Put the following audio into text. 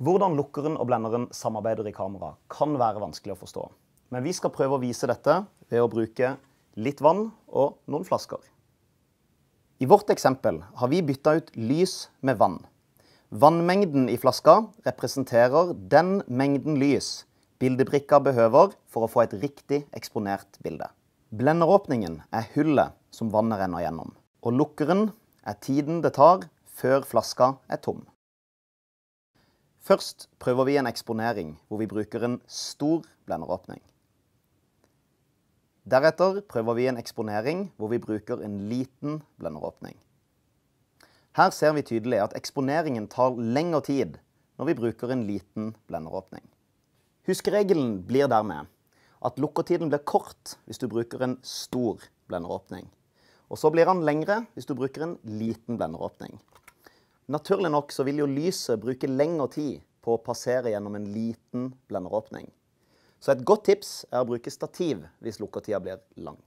Hvordan lukkeren og blenderen samarbeider i kamera, kan være vanskelig å forstå. Men vi skal prøve å vise dette ved å bruke litt vann og noen flasker. I vårt eksempel har vi bytta ut lys med vann. Vannmengden i flaska representerer den mengden lys bildebrikka behøver for å få et riktig eksponert bilde. Blenderåpningen er hullet som vannet renner gjennom, og lukkeren er tiden det tar før flaska er tom. Først prøver vi en eksponering hvor vi bruker en stor blenderåpning. Deretter prøver vi en eksponering hvor vi bruker en liten blenderåpning. Her ser vi tydelig at eksponeringen tar lengre tid når vi bruker en liten blenderåpning. Huskeregelen blir dermed at lukkertiden blir kort hvis du bruker en stor blenderåpning. Og så blir den lengre hvis du bruker en liten blenderåpning. Naturlig nok så vil jo lyset bruke lengre tid på å passere gjennom en liten blenderåpning. Så et godt tips er å bruke stativ hvis lukkertida blir lang.